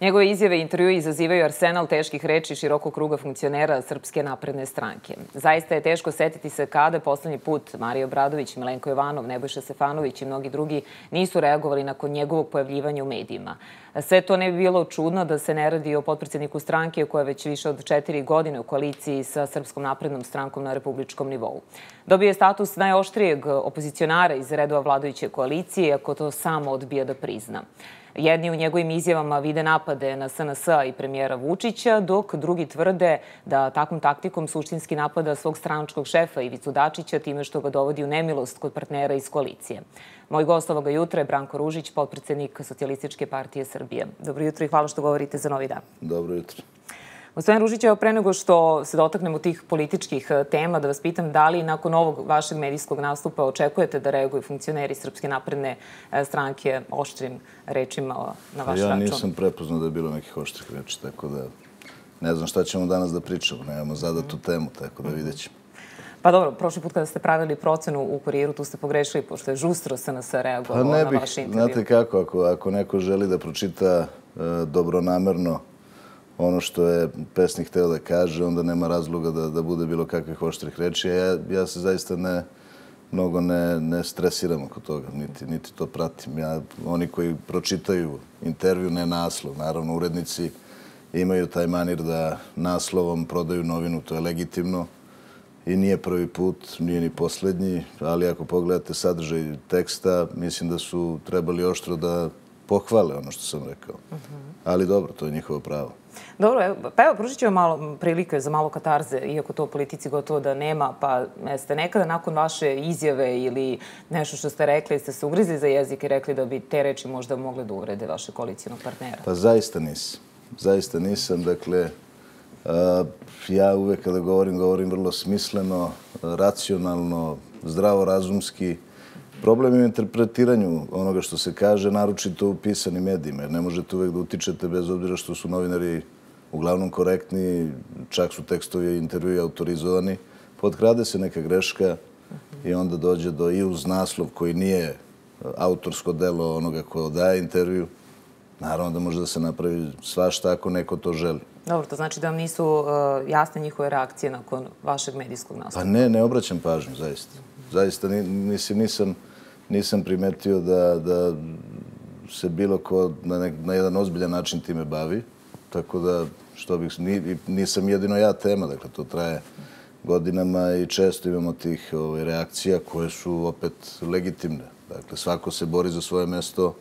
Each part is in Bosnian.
Njegove izjave i intervjue izazivaju arsenal teških reči širokog kruga funkcionera Srpske napredne stranke. Zaista je teško setiti se kada poslednji put Mario Bradović, Milenko Jovanov, Nebojša Sefanović i mnogi drugi nisu reagovali nakon njegovog pojavljivanja u medijima. Sve to ne bi bilo čudno da se ne radi o potpredsjedniku stranke koja je već više od četiri godine u koaliciji sa Srpskom naprednom strankom na republičkom nivou. Dobio je status najoštrijeg opozicionara iz redova vladajuće koalicije, ako to samo odbija da prizna. Jedni u njegovim izjavama vide napade na SNS i premijera Vučića, dok drugi tvrde da takvom taktikom suštinski napada svog stranočkog šefa Ivicu Dačića time što ga dovodi u nemilost kod partnera iz koalicije. Moj gost ovoga jutra je Branko Ružić, potpredsednik Socialističke partije Srbije. Dobro jutro i hvala što govorite za novi dan. Dobro jutro. Gospodin Ružić, evo pre nego što se dotaknemo tih političkih eh, tema, da vas pitam da li nakon ovog vašeg medijskog nastupa očekujete da reaguju funkcioneri Srpske napredne eh, stranke oštrim rečima eh, na vaš račun? Ja nisam prepoznao da je bilo nekih oštrih reči, tako da ne znam šta ćemo danas da pričamo, nemamo zadatu mhm. temu, tako da mhm. vidjet ćemo. Pa dobro, prošli put kada ste pravili procenu u kuriru, tu ste pogrešili, pošto je žustro se nas reagovalo pa na vaš intervju. Znate kako, ako neko želi da pročita dobronamerno ono što je pesnik hteo da kaže, onda nema razloga da, da bude bilo kakvih oštrih reči. Ja, ja se zaista ne, mnogo ne, ne stresiram oko toga, niti, niti to pratim. Ja, oni koji pročitaju intervju, ne naslov, naravno urednici imaju taj manir da naslovom prodaju novinu, to je legitimno. I nije prvi put, nije ni poslednji, ali ako pogledate sadržaj teksta, mislim da su trebali oštro da pohvale ono što sam rekao. Uh Ali dobro, to je njihovo pravo. Dobro, pa evo, pružit ću vam malo prilike za malo katarze, iako to u politici gotovo da nema, pa ste nekada nakon vaše izjave ili nešto što ste rekli, ste se ugrizli za jezik i rekli da bi te reči možda mogle da uvrede vaše koalicijenog partnera? Pa zaista nisam. Zaista nisam. Dakle, ja uvek kada govorim, govorim vrlo smisleno, racionalno, zdravo, razumski, problem je u interpretiranju onoga što se kaže, naročito u pisanim medijima, jer ne možete uvek da utičete bez obzira što su novinari uglavnom korektni, čak su tekstovi i intervjuje autorizovani. Potkrade se neka greška i onda dođe do i uz naslov koji nije e, autorsko delo onoga ko daje intervju, naravno da može da se napravi svašta ako neko to želi. Dobro, to znači da vam nisu e, jasne njihove reakcije nakon vašeg medijskog nastupa? Pa ne, ne obraćam pažnju, zaista. Zaista nisam... Nis, nisam, nis, nis, nisam primetio da se bilo ko na jedan ozbiljan način time bavi. Tako da, što bih, nisam jedino ja tema, dakle, to traje godinama i često imamo tih ovaj, reakcija koje su opet legitimne. Dakle, svako se bori za svoje mesto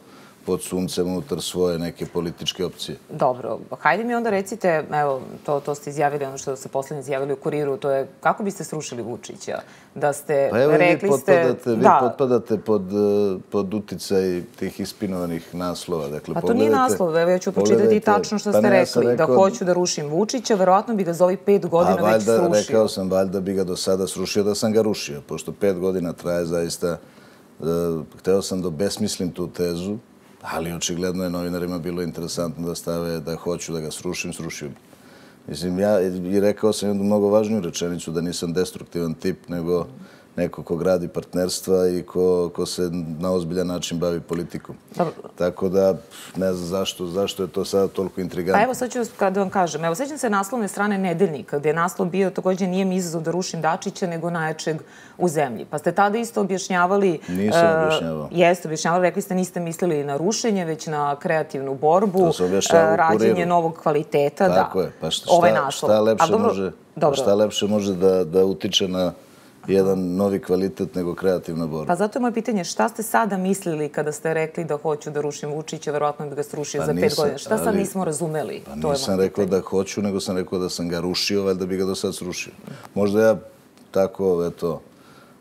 pod suncem unutar svoje neke političke opcije. Dobro, hajde mi onda recite, evo, to, to ste izjavili, ono što ste poslednji izjavili u kuriru, to je kako biste srušili Vučića? Da ste pa evo, rekli vi ste... da. potpadate pod, eh, pod uticaj tih ispinovanih naslova. Dakle, pa to nije naslov, evo ja ću počitati tačno što pa ste rekli. da hoću da rušim Vučića, verovatno bi ga za ovih pet godina a, pa valjda, već srušio. Rekao sam, valjda bi ga do sada srušio da sam ga rušio, pošto pet godina traje zaista... Uh, hteo sam da besmislim tu tezu, Ali očigledno je novinarima bilo interesantno da stave da hoću da ga srušim, srušio bi. Mislim, ja i rekao sam jednu mnogo važniju rečenicu da nisam destruktivan tip, nego neko ko gradi partnerstva i ko se na ozbiljan način bavi politikom. Tako da ne znam zašto je to sada toliko intrigantno. Pa evo sad ću da vam kažem. Evo sećam se naslovne strane Nedeljnika, gdje je naslov bio togođe nije mi izazov da rušim Dačića nego najjačeg u zemlji. Pa ste tada isto objašnjavali... Nisam e, objašnjavao. Jeste objašnjavali. Rekli ste niste mislili na rušenje, već na kreativnu borbu. To se objašnjava u e, kuriru. Rađenje novog kvaliteta. Tako je. Pa ovaj šta lepše može da utiče na jedan novi kvalitet nego kreativna borba. Pa zato je moje pitanje, šta ste sada mislili kada ste rekli da hoću da rušim Vučića, verovatno da ga srušio pa za pet godina. Šta sad nismo razumeli? Pa nisam rekao da hoću, nego sam rekao da sam ga rušio, valjda bi ga do sad srušio. Možda ja tako, eto,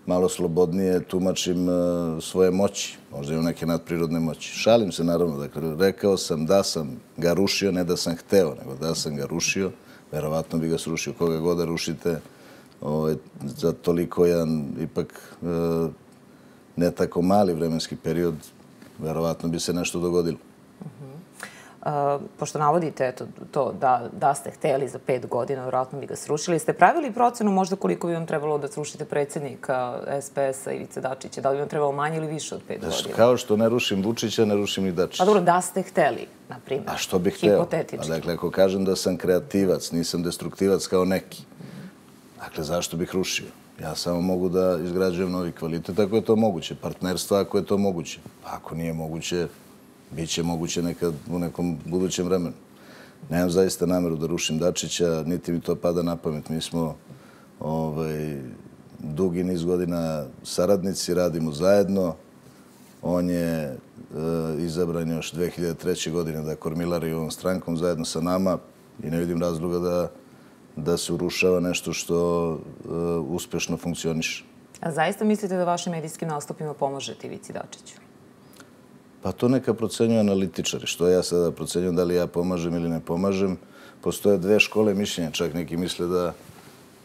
malo slobodnije tumačim e, svoje moći. Možda imam neke nadprirodne moći. Šalim se, naravno. da dakle, rekao sam da sam ga rušio, ne da sam hteo, nego da sam ga rušio. Verovatno bi ga srušio. Koga god da rušite, Ovaj, za toliko jedan ipak e, ne tako mali vremenski period, verovatno bi se nešto dogodilo. Mhm. E, pošto navodite to da ste hteli za pet godina, vjerojatno bi ga srušili, ste pravili procenu možda koliko bi vam trebalo da srušite predsjednika SPS-a Ivice Dačića? Da li bi vam trebalo manje ili više od pet godina? Kao što ne rušim Vučića, ne rušim i Dačića. Pa dobro, da ste hteli, na primjer. A što bih hteo? Hipotetično. Dakle, ako kažem da sam kreativac, nisam destruktivac kao neki, Dakle, zašto bih rušio? Ja samo mogu da izgrađujem novi kvalitet ako je to moguće, partnerstva ako je to moguće. ako nije moguće, bit će moguće nekad u nekom budućem vremenu. Nemam zaista nameru da rušim Dačića, niti mi to pada na pamet. Mi smo ovaj, dugi niz godina saradnici, radimo zajedno. On je eh, izabran još 2003. godine da kormilari ovom strankom zajedno sa nama i ne vidim razloga da da se urušava nešto što e, uspešno funkcioniše. A zaista mislite da vašim medijskim nastupima pomožete Ivici Dačiću? Pa to neka procenju analitičari. Što ja sada procenjam, da li ja pomažem ili ne pomažem. Postoje dve škole mišljenja. Čak neki misle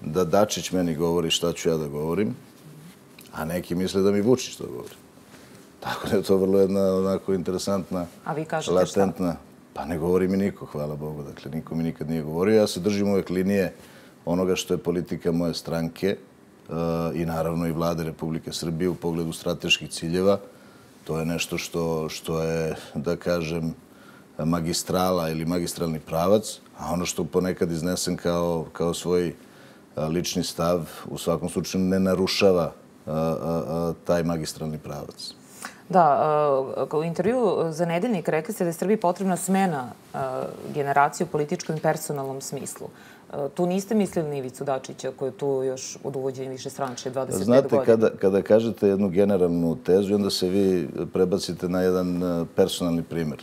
da Dačić meni govori šta ću ja da govorim, a neki misle da mi Vučić to govori. Tako da je to vrlo jedna onako interesantna, latentna... A vi kažete šta? Pa ne govori mi niko, hvala Bogu. Dakle, niko mi nikad nije govorio. Ja se držim uvek linije onoga što je politika moje stranke eh, i naravno i vlade Republike Srbije u pogledu strateških ciljeva. To je nešto što je, da kažem, magistrala ili magistralni pravac, a ono što ponekad iznesem kao svoj eh, lični stav u svakom slučaju ne narušava eh, taj magistralni pravac. Da, e, u intervju za nedeljnik rekli ste da je Srbiji potrebna smena e, generacije u političkom i personalnom smislu. E, tu niste mislili Nivicu Dačića koji je tu još od uvođenja više stranče 25 godina. Znate, kada kažete jednu generalnu tezu, onda se vi prebacite na jedan personalni primjer.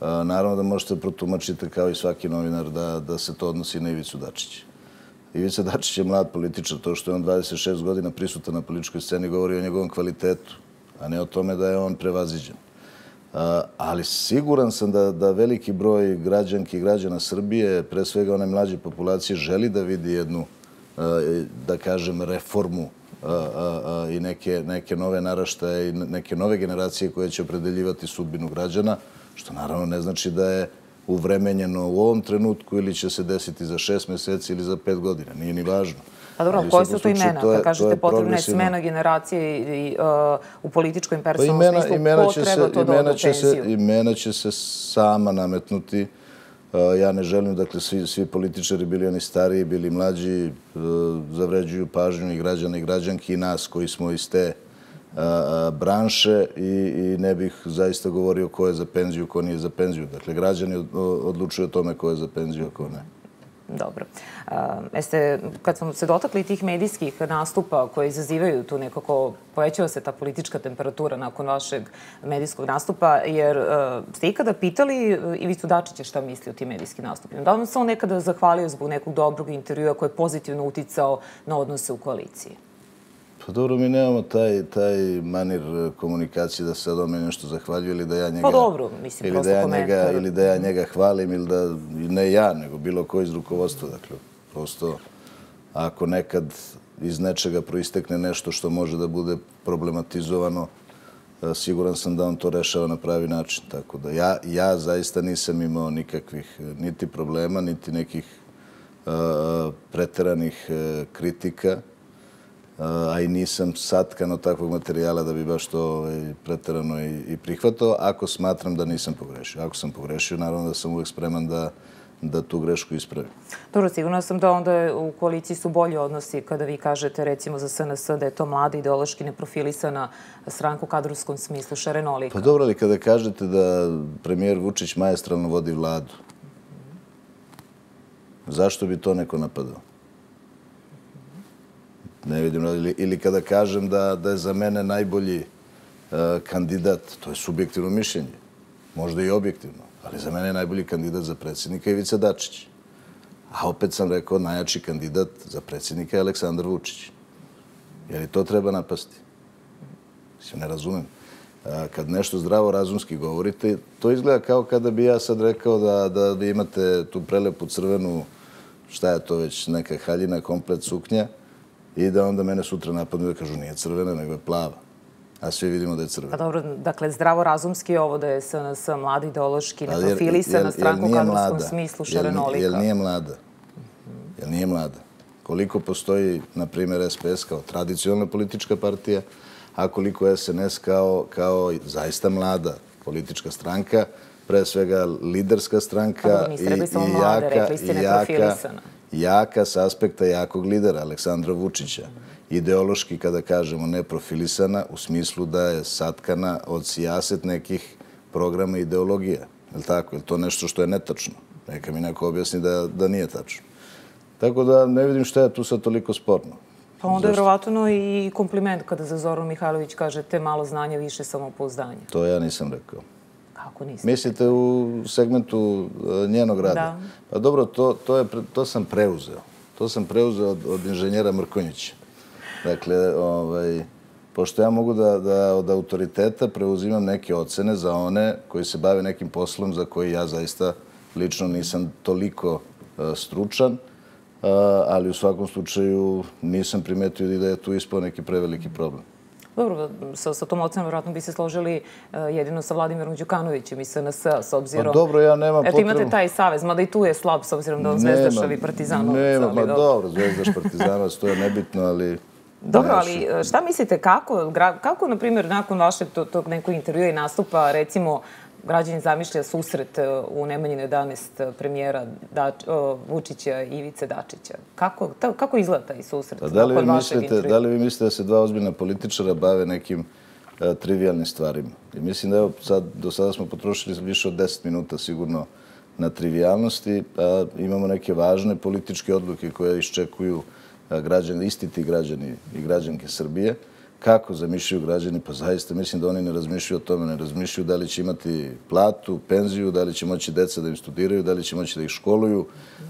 Naravno da možete protumačiti kao i svaki novinar da se to odnosi na Ivicu Dačića. Ivica Dačić je mlad političar. To što je on 26 godina prisutan na političkoj sceni govori o njegovom kvalitetu a ne o tome da je on prevaziđen. Ali siguran sam da veliki broj građanki i građana Srbije, pre svega one mlađe populacije, želi da vidi jednu, da kažem, reformu i neke nove naraštaje i neke nove generacije koje će opredeljivati sudbinu građana, što naravno ne znači da je uvremenjeno u ovom trenutku ili će se desiti za šest meseci ili za pet godina. Nije ni važno. A dobro, koje su to imena? Da kažete potrebne smena generacije e, u političkom i pa personalnom smislu, ko treba to dobro u penziju? Imena će se sama nametnuti. E, ja ne želim, dakle, svi političari, bili oni stariji, bili mlađi, e, zavređuju pažnju i građana i građanki i nas koji smo iz te branše i ne bih zaista govorio ko je za penziju, ko nije za penziju. Dakle, građani odlučuju o tome ko je za penziju, ko ne. Dobro. E, ste, kad smo se dotakli tih medijskih nastupa koje izazivaju tu nekako, povećava se ta politička temperatura nakon vašeg medijskog nastupa, jer e, ste ikada pitali e, Ivicu Dačića šta misli o tim medijskim nastupima. Da vam se on nekada zahvalio zbog nekog dobrog intervjua koji je pozitivno uticao na odnose u koaliciji? Pa dobro, mi nemamo taj manir e, komunikacije da se odome nešto zahvaljuje ili da ja njega... Pa dobro, mislim, prosto komentar. Ili da ja njega hvalim ili da... Ne ja, nego bilo ko iz rukovodstva. Dakle, prosto, ako nekad iz nečega proistekne nešto što može da bude problematizovano, e, siguran sam da on to rešava na pravi način. Tako da ja zaista nisam imao nikakvih e, niti problema, niti nekih preteranih kritika a i nisam satkan od takvog materijala da bi baš to ovaj, pretirano i prihvatao, ako smatram da nisam pogrešio. Ako sam pogrešio, naravno da sam uvek spreman da da tu grešku ispravim. Dobro, sigurno sam da onda u koaliciji su bolji odnosi kada vi kažete recimo za SNS da je to mlada ideološki neprofilisana stranka u kadrovskom smislu, šarenolika. Pa dobro, ali kada kažete da premijer Vučić majestralno vodi vladu, zašto bi to neko napadao? ne vidim, ili kada kažem da je za mene najbolji e, kandidat, to je subjektivno mišljenje, možda i objektivno, ali za mene je najbolji kandidat za predsjednika Ivica Dačić. A opet sam rekao, najjači kandidat za predsjednika je Aleksandar Vučić. Je li to treba napasti. Mislim, ne razumem. E, kad nešto zdravo razumski govorite, to izgleda kao kada bi ja sad rekao da vi imate tu prelepu crvenu, šta je to već, neka haljina, komplet suknja, i da onda mene sutra napadnu i da kažu nije crvena, nego je plava. A svi vidimo da je crvena. Pa Dobro, dakle, zdravorazumski je ovo da je SNS mladi ideološki, neprofilisan na stranku u kadrovskom smislu šarenolika. Jer nije mlada. Jer nije mlada. Koliko postoji, na primjer, SPS kao tradicionalna politička partija, a koliko SNS kao zaista mlada politička stranka, pre svega liderska stranka pa i jaka... Dobro, mi jaka s aspekta jakog lidera Aleksandra Vučića. Ideološki, kada kažemo neprofilisana, u smislu da je satkana od sijaset nekih programa ideologija. Je li tako? Je li to nešto što je netačno? Neka mi neko objasni da nije tačno. Tako da ne vidim što je tu sad toliko sporno. Pa onda je vjerovatno i kompliment kada za Zoro Mihajlović kažete malo znanja, više samopouzdanja. To ja nisam rekao ako niste. Mislite u segmentu e, njenog rada? Da. Pa dobro, to sam preuzeo. To sam preuzeo od inženjera Mrkonjića. Dakle, ovaj, pošto ja mogu da od autoriteta preuzimam neke ocene za one koji se bave nekim poslom za koji ja zaista lično nisam toliko e, stručan, e, ali u svakom slučaju nisam primetio da je tu ispao neki preveliki problem. Dobro, sa, sa tom ocenom vjerojatno bi se složili e, jedino sa Vladimirom Đukanovićem i SNS, s obzirom... Pa dobro, ja nemam potrebu... Eto, imate taj savez, mada i tu je slab, s obzirom da on Zvezdašavi Partizanovi. Nema, ma pa dobro, Zvezdaš Partizanovac, to je nebitno, ali... Dobro, ali e, šta mislite, kako, kako na primjer, nakon vašeg tog nekog intervjua i nastupa, recimo, građani zamišlja susret e, u Nemanjine 11 premijera Dač, e, Vučića i Ivice Dačića. Kako, kako izgleda taj susret? Pa da, li vi mislite, da li vi mislite da se dva ozbiljna političara bave nekim a, e, trivialnim stvarima? I mislim da sad, do sada smo potrošili više od 10 minuta sigurno na trivialnosti, imamo neke važne političke odluke koje iščekuju građani, isti ti građani i građanke Srbije kako zamišljaju građani, pa zaista mislim da oni ne razmišljaju o tome, ne razmišljaju da li će imati platu, penziju, da li će moći deca da im studiraju, da li će moći da ih školuju.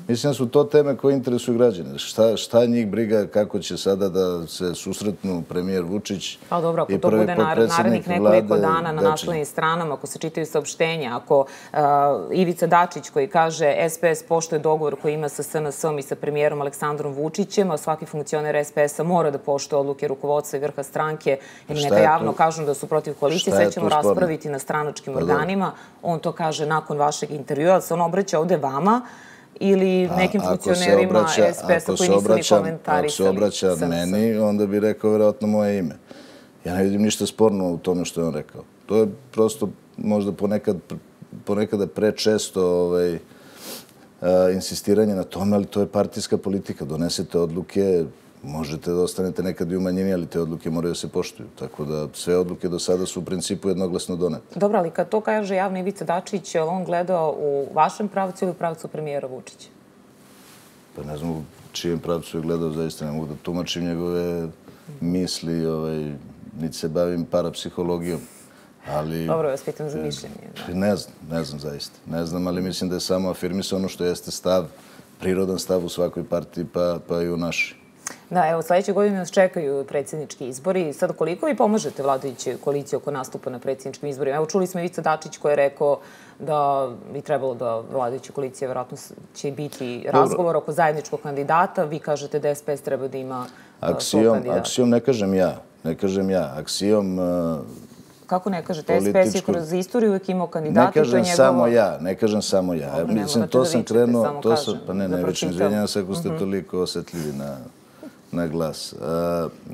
Mislim da su to teme koje interesuju građane. Šta njih briga, kako će sada da se susretnu premijer Vučić i prvi potpredsjednik vlade Pa dobro, ako to bude narednih nekoliko dana na našlenim stranama, ako se čitaju saopštenja, ako e, Ivica Dačić koji kaže SPS poštoje dogovor koji ima sa SNS-om i sa premijerom Aleksandrom Vučićem, a svaki funkcioner SPS-a mora da poštoje odluke rukovodstva i vrha strana, stranke ili neka javno kažem da su protiv koalicije, sve ćemo raspraviti na stranačkim pa organima. On to kaže nakon vašeg intervjua, ali se on obraća ovde vama ili pa, nekim funkcionerima SPS-a koji nisu ni komentarisali. Ako se obraća meni, onda bi rekao vjerojatno moje ime. Ja ne vidim ništa sporno u tome što je on rekao. To je prosto možda ponekad prečesto ovaj, eh, insistiranje na tome, ali to je partijska politika. Donesete odluke, možete da ostanete nekad i u manjini, ali te odluke moraju se poštuju. Tako da sve odluke do sada su u principu jednoglasno donete. Dobro, ali kad to kaže javni Ivica Dačić, je li on gledao u vašem pravcu ili u pravcu premijera Vučića? Pa ne znam u čijem pravcu je gledao, zaista ne mogu da tumačim njegove misli, ovaj, niti se bavim parapsihologijom. Ali, Dobro, vas pitam za mišljenje. Eh, ne znam, ne znam zaista. Ne znam, ali mislim da je samo afirmisano ono što jeste stav, prirodan stav u svakoj partiji, pa, pa i u našoj. Da, evo, sledeće godine nas čekaju predsjednički izbori. Sad, koliko vi pomožete vladajući koaliciji oko nastupa na predsjedničkim izborima? Evo, čuli smo Ivica Dačić koji je rekao da bi trebalo da vladajuća koalicija vjerojatno će biti razgovor oko zajedničkog kandidata. Vi kažete da SPS treba da ima e, aksijom, kandidata. Aksijom ne kažem ja. Ne kažem ja. Aksijom... E, Kako ne kažete? SPS je kroz istoriju uvijek imao kandidata. Ne kažem samo ja. Ne kažem samo ja. Mislim, to znači sam krenuo... Pa ne, ne, već izvinjam se ako ste mhm. toliko osjetljivi na na glas. E,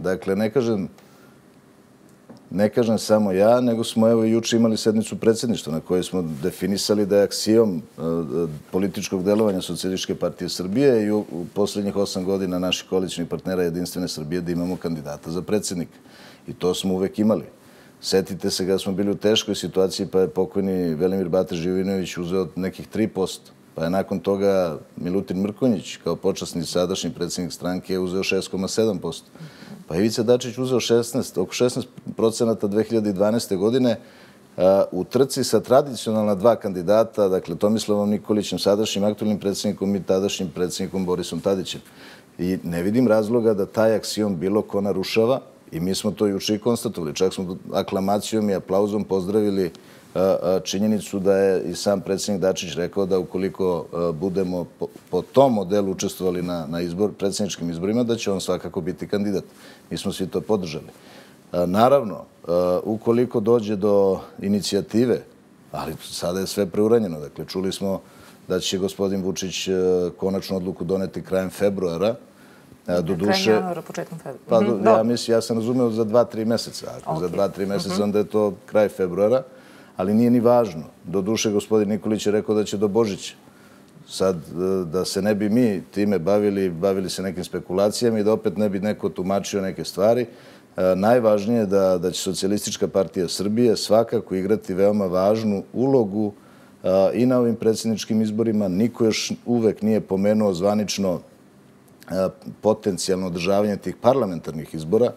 dakle, ne kažem ne kažem samo ja, nego smo evo juče imali sednicu predsjedništva na kojoj smo definisali da je aksijom e, političkog delovanja Socijališke partije Srbije i u poslednjih osam godina naših količnih partnera Jedinstvene Srbije da imamo kandidata za predsjednik. I to smo uvek imali. Setite se kada smo bili u teškoj situaciji pa je pokojni Velimir Bate Živinović uzeo nekih 3%. Pa je nakon toga Milutin Mrkonjić, kao počasni sadašnji predsjednik stranke, uzeo 6,7%. Pa Ivica Dačić uzeo oko 16 procenata 2012. godine u trci sa tradicionalna dva kandidata, dakle Tomislavom Nikolićem, sadašnjim aktualnim predsjednikom i tadašnjim predsjednikom Borisom Tadićem. I ne vidim razloga da taj aksijom bilo ko narušava i mi smo to juče i konstatovali. Čak smo aklamacijom i aplauzom pozdravili činjenicu da je i sam predsjednik Dačić rekao da ukoliko budemo po tom modelu učestvovali na predsjedničkim izborima, da će on svakako biti kandidat. Mi smo svi to podržali. Naravno, ukoliko dođe do inicijative, ali sada je sve preuranjeno, dakle, čuli smo da će gospodin Vučić konačnu odluku doneti krajem februara, do duše... Krajem januara, pa, mhm. Ja sam razumeo za dva, tri meseca. Dakle, za dva, tri meseca, mhm. onda je to kraj februara ali nije ni važno. Do duše gospodin Nikolić je rekao da će do Božića. Sad, e, da se ne bi mi time bavili, bavili se nekim spekulacijama i da opet ne bi neko tumačio neke stvari, e, najvažnije je da će Socialistička partija Srbije svakako igrati veoma važnu ulogu e, i na ovim predsjedničkim izborima. Niko još uvek nije pomenuo zvanično potencijalno održavanje tih parlamentarnih izbora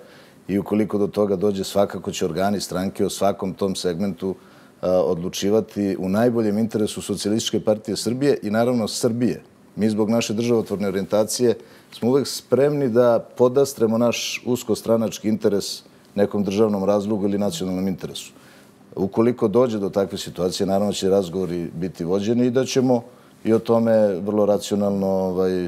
i ukoliko do toga dođe svakako će organi stranke o svakom tom segmentu učiniti Eh, odlučivati u najboljem interesu socijalističke partije Srbije i naravno Srbije. Mi zbog naše državotvorne orijentacije smo uvek spremni da podastremo naš uskostranački interes nekom državnom razlogu ili nacionalnom interesu. Ukoliko dođe do takve situacije, naravno će razgovori biti vođeni i da ćemo i o tome vrlo racionalno ovaj,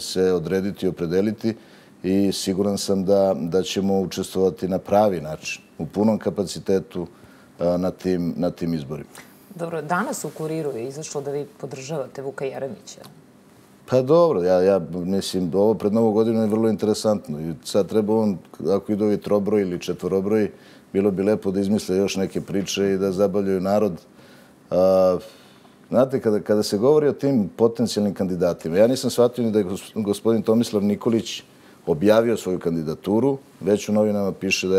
se odrediti i opredeliti i siguran sam da ćemo učestvovati na pravi način, u punom kapacitetu, na tim izborima. Dobro, danas u kuriru je izašlo da vi podržavate Vuka Jeremića. Pa dobro, ja mislim, da ovo pred Novo godinu je vrlo interesantno. Sad treba on, ako idu ovi trobroj ili četvorobroj, bilo bi lepo da izmisle još neke priče i da zabavljaju narod. Znate, kada se govori o tim potencijalnim kandidatima, ja nisam shvatio ni da je gospodin Tomislav Nikolić objavio svoju kandidaturu, već u novinama piše da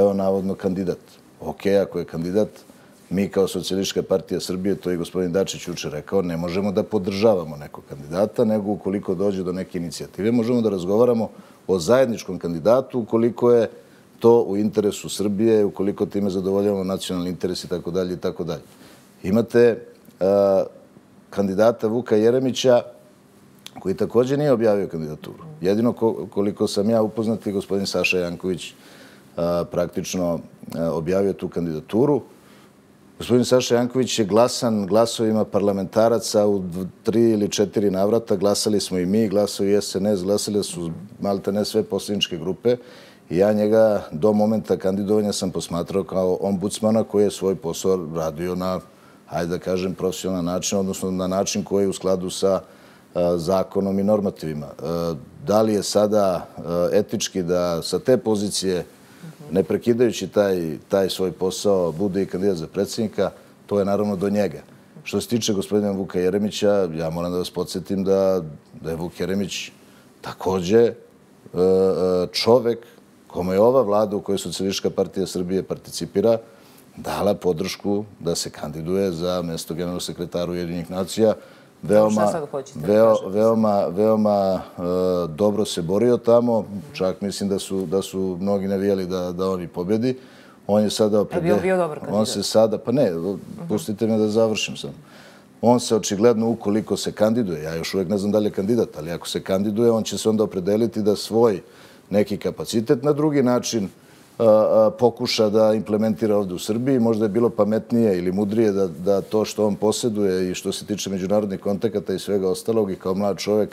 je on navodno kandidat ok, ako je kandidat, mi kao Socialistička partija Srbije, to je gospodin Dačić uče rekao, ne možemo da podržavamo nekog kandidata, nego ukoliko dođe do neke inicijative, možemo da razgovaramo o zajedničkom kandidatu, ukoliko je to u interesu Srbije, ukoliko time zadovoljamo nacionalni interes i tako dalje i tako dalje. Imate kandidata Vuka Jeremića, koji također nije objavio kandidaturu. Jedino koliko sam ja upoznat je gospodin Saša Janković praktično objavio tu kandidaturu. Gospodin Saša Janković je glasan glasovima parlamentaraca u tri ili četiri navrata. Glasali smo i mi, glasao i SNS, glasali su malte ne sve posljedničke grupe. Ja njega do momenta kandidovanja sam posmatrao kao ombudsmana koji je svoj posao radio na, hajde da kažem, profesionalan način, odnosno na način koji je u skladu sa zakonom i normativima. Da li je sada etički da sa te pozicije ne prekidajući taj svoj posao, bude i kandidat za predsjednika, to je naravno do njega. Što se tiče gospodina Vuka Jeremića, ja moram da vas podsjetim da je Vuk Jeremić takođe e, e, čovek kome je ova vlada u kojoj Socialistička partija Srbije participira dala podršku da se kandiduje za mesto generalnog sekretara Ujedinjih nacija, veoma, veo, veoma, veoma e, dobro se borio tamo. Čak mislim da su, da su mnogi navijali da, da oni pobedi. On je sada... Opred... Je bio, bio dobro On se sada... Pa ne, mhm. pustite me da završim sam. On se očigledno, ukoliko se kandiduje, ja još uvek ne znam da li je kandidat, ali ako se kandiduje, on će se onda opredeliti da svoj neki kapacitet na drugi način pokuša da implementira ovde u Srbiji. Možda je bilo pametnije ili mudrije da to što on posjeduje i što se tiče međunarodnih kontakata i svega ostalog i kao mlad čovjek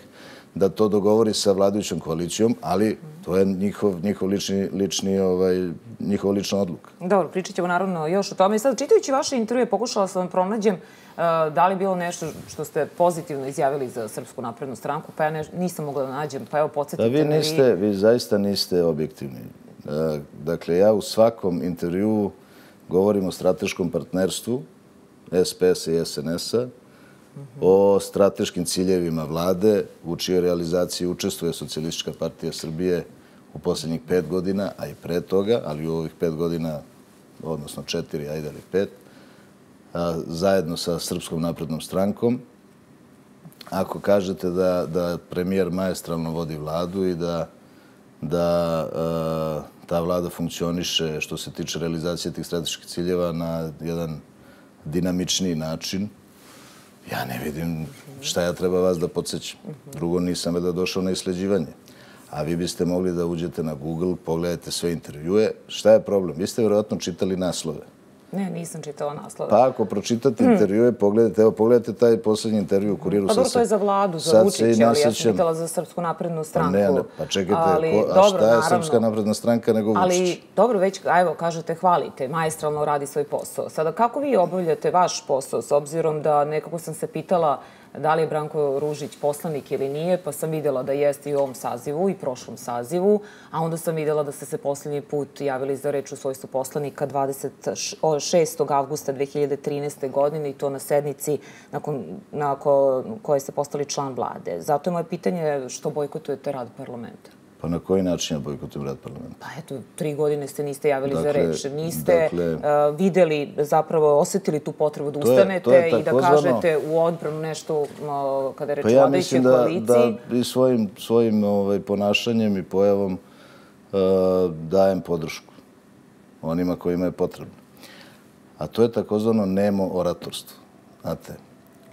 da to dogovori sa vladovićom koalicijom, ali to je njihov lični ovaj, odluk. Dobro, pričat ćemo naravno još o tome. I Sad, čitajući vaše intervje, pokušala sam vam pronađem e, da li je bilo nešto što ste pozitivno izjavili za Srpsku naprednu stranku, pa ja nisam mogla da nađem, pa evo, podsjetite. Vi zaista niste objektivni. E, dakle, ja u svakom intervju govorim o strateškom partnerstvu SPS i SNS-a, o strateškim ciljevima vlade, u čijoj realizaciji učestvuje Socialistička partija Srbije u posljednjih pet godina, a i pre toga, ali u ovih pet godina, odnosno četiri, ajde li pet, zajedno sa Srpskom naprednom strankom. Ako kažete da premijer majestralno vodi vladu i da e, ta vlada funkcioniše što se tiče realizacije tih strateških ciljeva na jedan dinamični način, ja ne vidim šta ja treba vas da podsjećam. Drugo, nisam veda došao na isleđivanje. A vi biste mogli da uđete na Google, pogledajte sve intervjue. Šta je problem? Vi ste vjerojatno čitali naslove. Ne, nisam čitala naslova. Pa ako pročitate hmm. intervjue, pogledajte, evo, pogledajte taj posljednji intervju u mhm. kuriru. Pa dobro, to je za vladu, za Vučić, ali ja sam čitala za Srpsku naprednu stranku. Pa ne, ne, pa čekajte, a šta je Srpska napredna stranka nego Vučić? Ali, dobro, već, a evo, kažete, hvalite, majestralno radi svoj posao. Sada, kako vi obavljate vaš posao, s obzirom da nekako sam se pitala da li je Branko Ružić poslanik ili nije, pa sam videla da jeste i u ovom sazivu i prošlom sazivu, a onda sam videla da ste se posljednji put javili za reč u svojstvu poslanika 26. augusta 2013. godine i to na sednici nakon, nakon koje ste postali član vlade. Zato je moje pitanje što bojkotujete rad parlamenta. Pa na koji način ja bojkotujem rad parlamenta? Pa eto, tri godine ste niste javili za dakle, reč. Niste dakle- eh, videli, zapravo osetili tu potrebu da ustanete to je, i da kažete u odbranu nešto eh, kada reču pa ja mislim da, i svojim, svojim ovaj, ponašanjem i pojavom uh, dajem podršku onima kojima je potrebno. A to je takozvano nemo oratorstvo. Znate,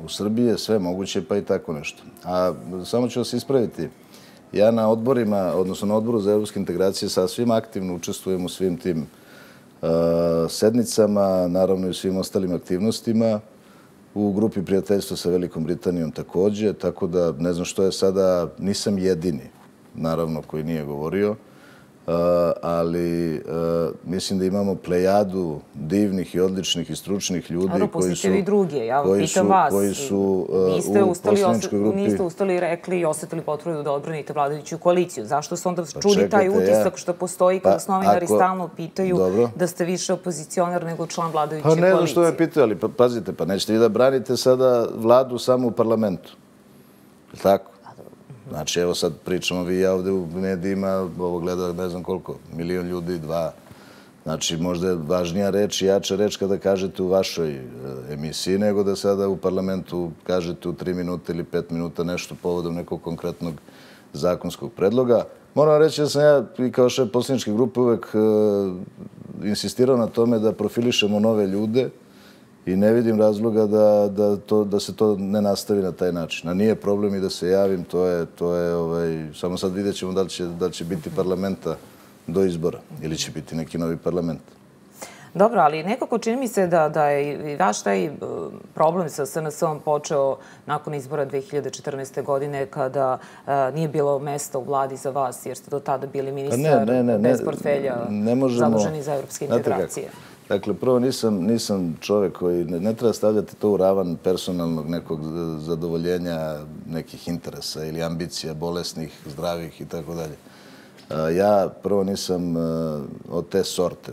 u Srbiji je sve moguće, pa i tako nešto. A samo ću vas ispraviti. Ja na odborima, odnosno na odboru za evropske integracije sasvim aktivno učestvujem u svim tim e, sednicama, naravno i u svim ostalim aktivnostima. U grupi prijateljstva sa Velikom Britanijom takođe, tako da ne znam što je sada, nisam jedini, naravno, koji nije govorio. Eh, ali eh, mislim da imamo plejadu divnih i odličnih i stručnih ljudi koji su... Ano, pustite vi drugi, ja vas pitam vas. Koji su eh, u poslaničkoj grupi... Niste ustali i rekli i osetili potrudu da odbranite vladajuću koaliciju. Zašto se onda pa čudi taj utisak što postoji kada pa s novinari stalno pitaju da ste više opozicionar nego član vladajuće koalicije? Pa ne znam što me pitaju, ali pa, pazite, pa nećete vi da branite sada vladu samo u parlamentu. Tako. Znači, evo sad pričamo vi ja ovdje u medijima, ovo gleda ne znam koliko, milion ljudi, dva. Znači, možda je važnija reč, jača reč kada kažete u vašoj e, emisiji, nego da sada u parlamentu kažete u tri minuta ili pet minuta nešto povodom nekog konkretnog zakonskog predloga. Moram reći da sam ja i kao šef posljedničke grupe uvek e, insistirao na tome da profilišemo nove ljude, i ne vidim razloga da se to ne nastavi na taj način. A nije problem i da se javim, to je... Ovaj, samo sad vidjet ćemo da li će biti parlamenta do izbora ili će biti neki novi parlament. Dobro, ali nekako čini mi se da je i vaš taj e, problem sa SNS-om počeo nakon izbora 2014. godine kada e, nije bilo mesta u vladi za vas jer ste do tada bili pa ministar bez portfelja založeni za evropske integracije. Dakle, prvo nisam čovjek koji... Ne treba stavljati to u ravan personalnog nekog zadovoljenja nekih interesa ili ambicija bolesnih, zdravih i tako dalje. Ja prvo nisam e, od te sorte,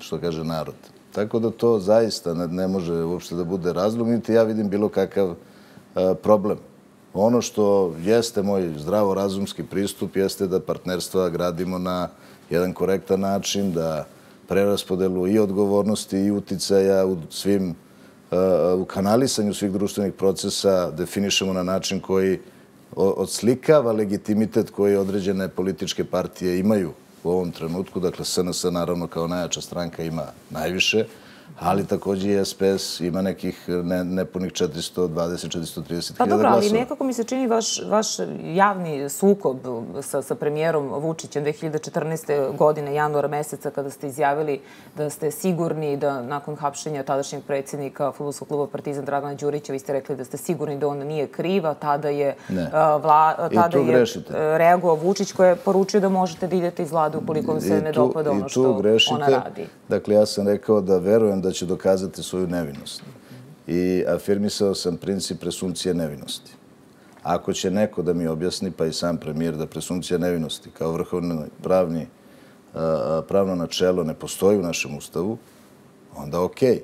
što kaže narod. Tako da to zaista ne može uopšte da bude razlog, niti ja vidim bilo kakav e, problem. Ono što jeste moj zdravo-razumski pristup jeste da partnerstva gradimo na jedan korektan način, da preraspodelu i odgovornosti i uticaja u svim e, u kanalisanju svih društvenih procesa definišemo na način koji odslikava legitimitet koji određene političke partije imaju u ovom trenutku. Dakle, SNS naravno kao najjača stranka ima najviše ali takođe i SPS ima nekih nepunih 420-430 pa hiljada glasova. Pa dobro, ali nekako mi se čini vaš javni sukob sa premijerom Vučićem 2014. godine, januara meseca, kada ste izjavili da ste sigurni da nakon hapšenja tadašnjeg predsjednika Fulovskog kluba Partizan Dragana Đurića, vi ste rekli da ste sigurni da ona nije kriva, tada je reagovao Vučić koji je poručio da možete da idete iz vlade ukoliko vam se ne dopada ono što ona radi. Dakle, ja sam rekao da verujem verujem da će dokazati svoju nevinost. I afirmisao sam princip presuncije nevinosti. Ako će neko da mi objasni, pa i sam premijer, da presuncija nevinosti kao vrhovno pravni pravno načelo ne postoji u našem ustavu, onda okej.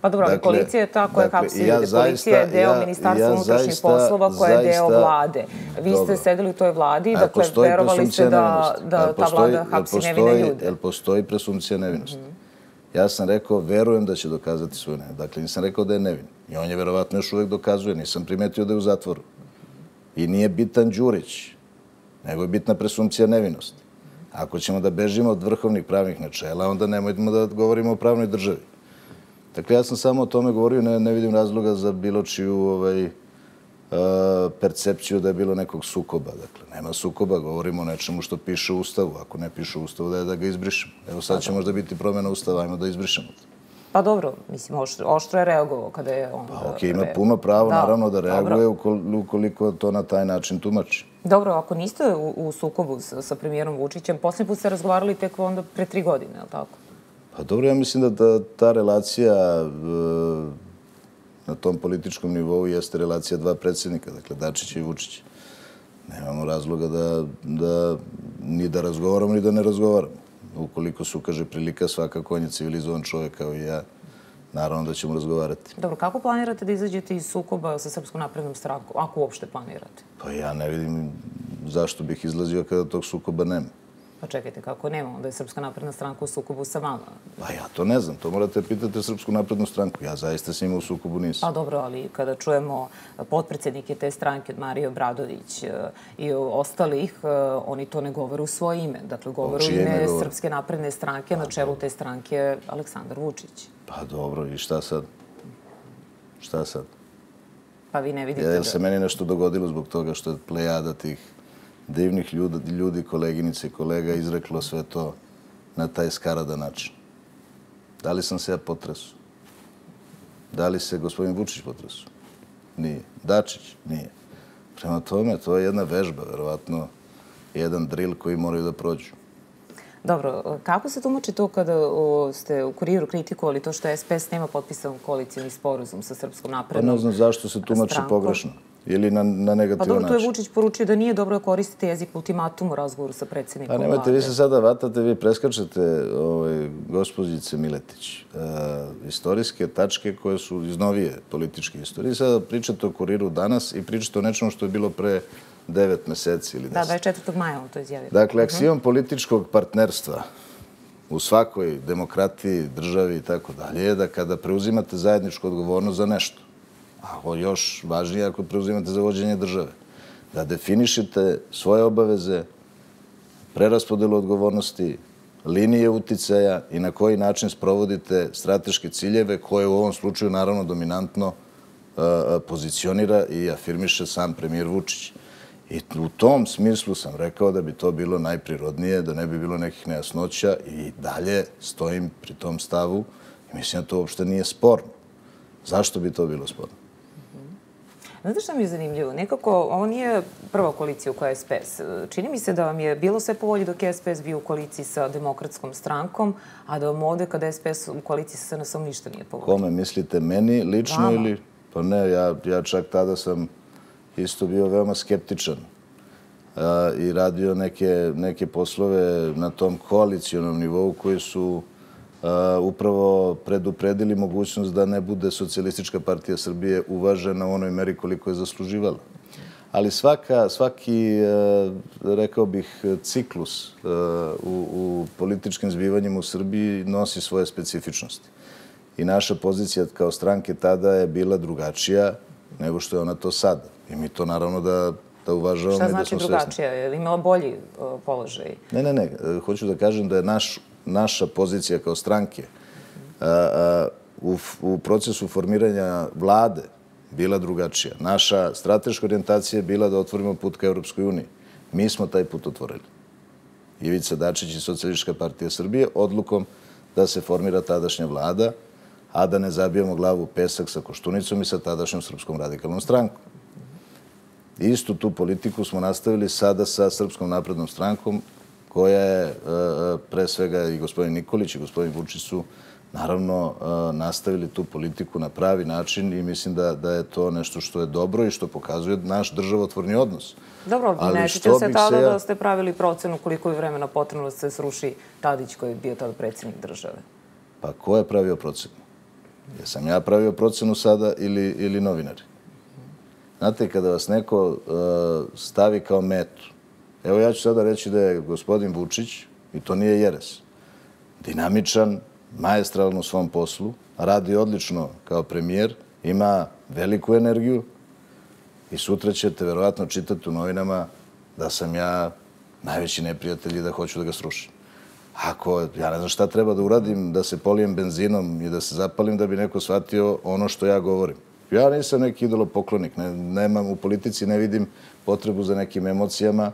Pa dobro, ali dakle, policija je ta koja dakle, hapsi ljudi. Policija je deo ministarstva unutrašnjih poslova koja je deo vlade. Vi ste sedeli u toj vladi, dakle, verovali ste da ta vlada hapsi nevine ljudi. Jel postoji presumcija nevinosti? Mhm. Ja sam rekao, verujem da će dokazati svoju nevinu. Dakle, nisam rekao da je nevin. I on je verovatno još uvek dokazuje. Nisam primetio da je u zatvoru. I nije bitan Đurić, nego je bitna presumpcija nevinosti. Ako ćemo da bežimo od vrhovnih pravnih načela, onda nemojmo da govorimo o pravnoj državi. Dakle, ja sam samo o tome govorio, ne, ne vidim razloga za bilo čiju ovaj, E, percepciju da je bilo nekog sukoba. Dakle, nema sukoba, govorimo o nečemu što piše u Ustavu. Ako ne piše u Ustavu, da je da ga izbrišemo. Evo sad će možda biti promjena Ustava, ajmo da izbrišemo to. Pa dobro, mislim, oštro je reagovao kada je on... Pa ok, ima puno pravo, naravno, da reaguje ukoliko to na taj način tumači. Dobro, ako niste u sukobu sa premijerom Vučićem, poslije put ste razgovarali tek onda pre tri godine, je li tako? Pa dobro, ja mislim da ta relacija e, na tom političkom nivou jeste relacija dva predsjednika, dakle Dačića i Vučića. Nemamo razloga da ni da razgovaramo, ni da ne razgovaramo. Ukoliko se ukaže prilika, svakako on je civilizovan čovjek kao i ja. Naravno da ćemo razgovarati. Dobro, kako planirate da izađete iz sukoba sa Srpskom naprednom strankom, ako uopšte planirate? Pa ja ne vidim zašto bih izlazio kada tog sukoba nema pa čekajte, kako nema, onda je Srpska napredna stranka u sukobu sa vama. Pa ja to ne znam, to morate pitati Srpsku naprednu stranku, ja zaista s njima u sukobu nisam. Pa dobro, ali kada čujemo potpredsjednike te stranke od Mario Bradović eh, i ostalih, eh, oni to ne govore u svoje ime. Dakle, govore u ime Srpske napredne stranke, na pa čelu te stranke je Aleksandar Vučić. Pa dobro, i šta sad? Šta sad? Pa vi ne vidite... Je li se meni nešto dogodilo zbog toga što je plejada tih divnih ljudi, koleginice i kolega, izreklo sve to na taj skarada način. Da li sam se ja potresu? Da li se gospodin Vučić potresu? Nije. Dačić? Nije. Prema tome, to je jedna vežba, verovatno, jedan drill koji moraju da prođu. Dobro, kako se tumači to kada ste u kuriru kritikovali to što SPS nema potpisan koalicijni sporozum sa srpskom napredom? Pa ne znam zašto se tumači pogrešno ili na, na negativan način. Pa dobro, to je Vučić poručio da nije dobro koristiti jezik ultimatum u razgovoru sa predsjednikom vlade. Pa nemojte, vi se sada vatate, vi preskačete ovaj, gospođice Miletić. E, istorijske tačke koje su iz novije političke istorije. Sada pričate o kuriru danas i pričate o nečemu što je bilo pre devet meseci ili deset. Da, 24. maja on to izjavio. Dakle, mhm. aksijom političkog partnerstva u svakoj demokratiji, državi i tako dalje je da kada preuzimate zajedničku odgovornost za nešto, ako još važnije ako preuzimate za vođenje države, da definišete svoje obaveze, preraspodelu odgovornosti, linije uticaja i na koji način sprovodite strateške ciljeve koje u ovom slučaju naravno dominantno e, pozicionira i afirmiše sam premijer Vučić. I u tom smislu sam rekao da bi to bilo najprirodnije, da ne bi bilo nekih nejasnoća i dalje stojim pri tom stavu i mislim da to uopšte nije sporno. Zašto bi to bilo sporno? Znate što mi je zanimljivo? Nekako, ovo nije prva koalicija u kojoj je SPS. Čini mi se da vam je bilo sve po dok je SPS bio u koaliciji sa demokratskom strankom, a da vam ovde kada je SPS u koaliciji sa SNS-om ništa nije po Kome mislite? Meni lično ili? Pa ne, ja, ja čak tada sam isto bio veoma skeptičan a, i radio neke, neke poslove na tom koalicijonom nivou koji su... Uh, upravo predupredili mogućnost da ne bude socijalistička partija Srbije uvažena u onoj meri koliko je zasluživala. Ali svaki, uh, rekao bih, ciklus uh, u političkim zbivanjima u Srbiji nosi svoje specifičnosti. I naša pozicija kao stranke tada je bila drugačija nego što je ona to sada. I mi to naravno da... Šta znači drugačija? Je li imala bolji položaj? Ne, ne, ne. Hoću da kažem da je naš naša pozicija kao stranke u procesu formiranja vlade bila drugačija. Naša strateška orijentacija je bila da otvorimo put ka Europskoj uniji. Mi smo taj put otvorili. Ivica Dačić i Socijalistička partija Srbije odlukom da se formira tadašnja vlada, a da ne zabijemo glavu pesak sa Koštunicom i sa tadašnjom Srpskom radikalnom strankom. Istu tu politiku smo nastavili sada sa Srpskom naprednom strankom, koja je e, e, pre svega i gospodin Nikolić i gospodin Vuči su naravno e, nastavili tu politiku na pravi način i mislim da je to nešto što je dobro i što pokazuje naš državotvorni odnos. Dobro, nećete se tada da ste pravili procenu koliko je vremena potrebno da se sruši Tadić koji je bio tada predsjednik države? Pa ko je pravio procenu? Jesam ja pravio procenu sada ili novinari? Znate, kada vas neko stavi kao metu, Evo ja ću sada reći da je gospodin Vučić, i to nije Jeres, dinamičan, majestralan u svom poslu, radi odlično kao premijer, ima veliku energiju i sutra ćete verovatno čitati u novinama da sam ja najveći neprijatelj i da hoću da ga srušim. Ako, ja ne znam šta treba da uradim, da se polijem benzinom i da se zapalim da bi neko shvatio ono što ja govorim. Ja nisam neki idolopoklonik, ne, nemam, u politici ne vidim potrebu za nekim emocijama,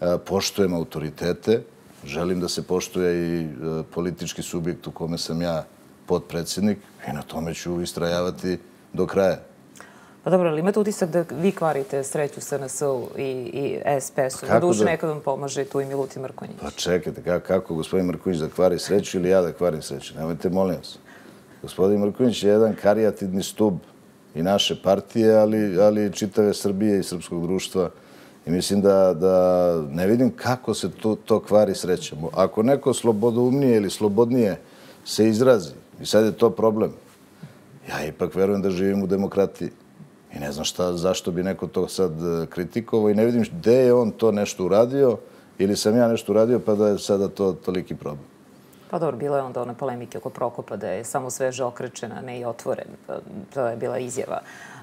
E, poštujem autoritete, želim da se poštuje i e, politički subjekt u kome sam ja podpredsjednik i na tome ću istrajavati do kraja. Pa dobro, ali imate utisak da vi kvarite sreću SNS-u i SPS-u? Pa Duže da... vam pomaže tu i Miluti Mrkonjić. Pa čekajte, kako, gospodin Mrkonjić da kvari sreću ili ja da kvarim sreću? Nemojte, molim vas. Gospodin Mrkonjić je jedan karijatidni stub i naše partije, ali, ali čitave Srbije i srpskog društva I mislim da, da ne vidim kako se to, to kvari srećom. Ako neko slobodoumnije ili slobodnije se izrazi, i sad je to problem, ja ipak verujem da živim u demokratiji. I ne znam šta, zašto bi neko to sad e, kritikovao i ne vidim gde je on to nešto uradio ili sam ja nešto uradio pa da je sada to toliki problem. Pa dobro, bilo je onda one polemike oko Prokopa da je samo sveže okrečena, ne i otvoren. Pa, to je bila izjava.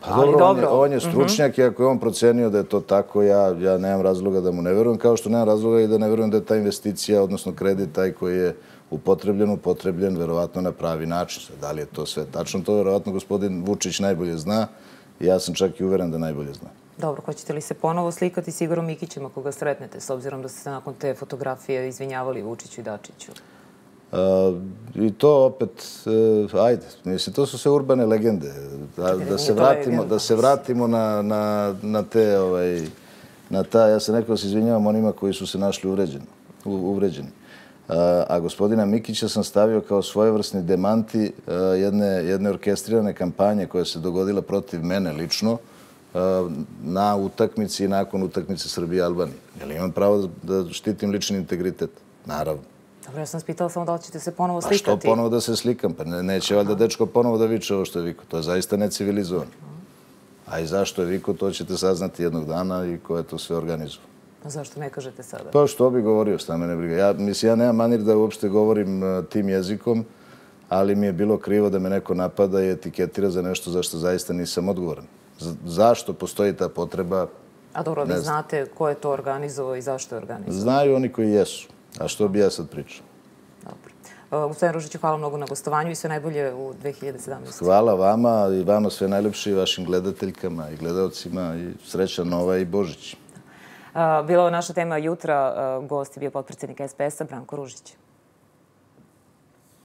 Pa dobro, on je mhm. stručnjak i ako je on procenio da je to tako, ja ja nemam razloga da mu ne verujem, kao što nemam razloga i da ne verujem da je ta investicija, odnosno kredit, taj koji je upotrebljen, upotrebljen, verovatno na pravi način. Da li je to sve tačno, to verovatno gospodin Vučić najbolje zna i ja sam čak i uveren da najbolje zna. Dobro, hoćete li se ponovo slikati s Igorom Mikićima koga sretnete, s obzirom da ste nakon te fotografije izvinjavali Vučiću i Dačiću? I to opet, eh, ajde, mislim, to su sve urbane legende. Da se vratimo, da se vratimo na, na, na te, ovaj, na ta, ja se nekako se izvinjavam onima koji su se našli uvređeni. uvređeni. Eh, a, gospodina Mikića sam stavio kao svojevrsni demanti eh, jedne, jedne orkestrirane kampanje koja se dogodila protiv mene lično na utakmici i nakon utakmice Srbije-Albanije. Jel imam pravo da štitim lični integritet? Naravno. Dobro, ja sam spitala samo da li ćete se ponovo slikati. A što ponovo da se slikam? Pa neće valjda dečko ponovo da viče ovo što je viko. To je zaista necivilizovano. A i zašto je viko, to ćete saznati jednog dana i ko je to sve organizuo. A zašto ne kažete sada? To pa što bi govorio, sta mene briga. Ja Mislim, ja nemam manir da uopšte govorim e, tim jezikom, ali mi je bilo krivo da me neko napada i etiketira za nešto za što zaista nisam odgovoran. Zašto postoji ta potreba? A dobro, vi znate ko je to organizovao i zašto je organizovao? Znaju oni koji jesu. A što bi ja sad pričao? Dobro. E, gospodin Ružić, hvala mnogo na gostovanju i sve najbolje u 2017. Hvala vama i vama sve najljepše i vašim gledateljkama i gledalcima i sreća Nova i Božić. E, bila je naša tema jutra. E, gost je bio potpredsjednik SPS-a Branko Ružić.